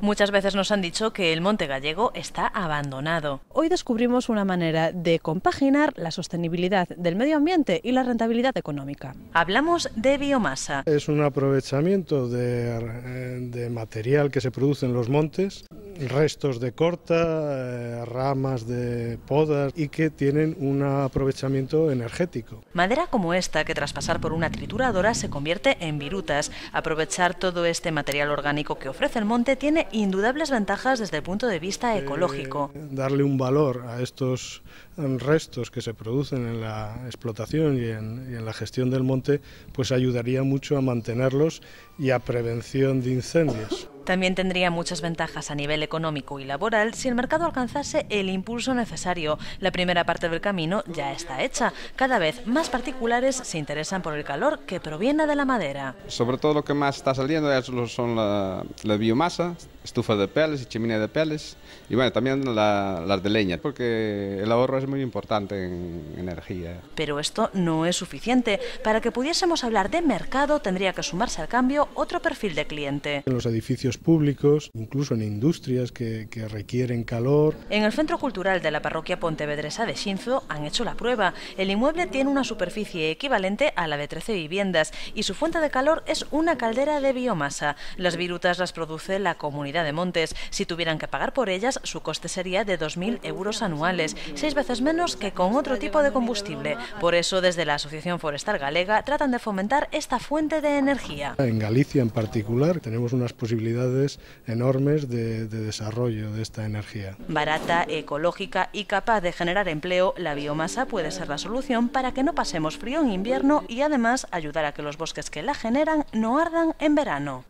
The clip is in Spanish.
Muchas veces nos han dicho que el monte gallego está abandonado. Hoy descubrimos una manera de compaginar la sostenibilidad del medio ambiente y la rentabilidad económica. Hablamos de biomasa. Es un aprovechamiento de, eh, material que se produce en los montes restos de corta, eh, ramas de podas y que tienen un aprovechamiento energético. Madera como esta, que tras pasar por una trituradora se convierte en virutas. Aprovechar todo este material orgánico que ofrece el monte tiene indudables ventajas desde el punto de vista eh, ecológico. darle un valor a estos mm, restos que se producen en la explotación y en la gestión del monte, pues ayudaría mucho a mantenerlos y a prevención de incendios. También tendría muchas ventajas a nivel económico y laboral si el mercado alcanzase el impulso necesario. La primera parte del camino ya está hecha. Cada vez más particulares se interesan por el calor que proviene de la madera. Sobre todo lo que más está saliendo son la, la biomasa, estufas de peles y chimenea de peles y bueno, también las de leña, porque el ahorro es muy importante en energía. Pero esto no es suficiente. Para que pudiésemos hablar de mercado tendría que sumarse al cambio otro perfil de cliente. En los edificios públicos, incluso en industrias que, que requieren calor. En el Centro Cultural de la Parroquia Pontevedresa de Shinzo han hecho la prueba. El inmueble tiene una superficie equivalente a la de 13 viviendas y su fuente de calor es una caldera de biomasa. Las virutas las produce la comunidad de Montes. Si tuvieran que pagar por ellas, su coste sería de 2.000 euros anuales, seis veces menos que con otro tipo de combustible. Por eso, desde la Asociación Forestal Galega, tratan de fomentar esta fuente de energía. En Galicia en particular tenemos unas posibilidades enormes de desarrollo de esta energía. Barata, ecológica y capaz de generar empleo, la biomasa puede ser la solución para que no pasemos frío en invierno y además ayudar a que los bosques que la generan no ardan en verano.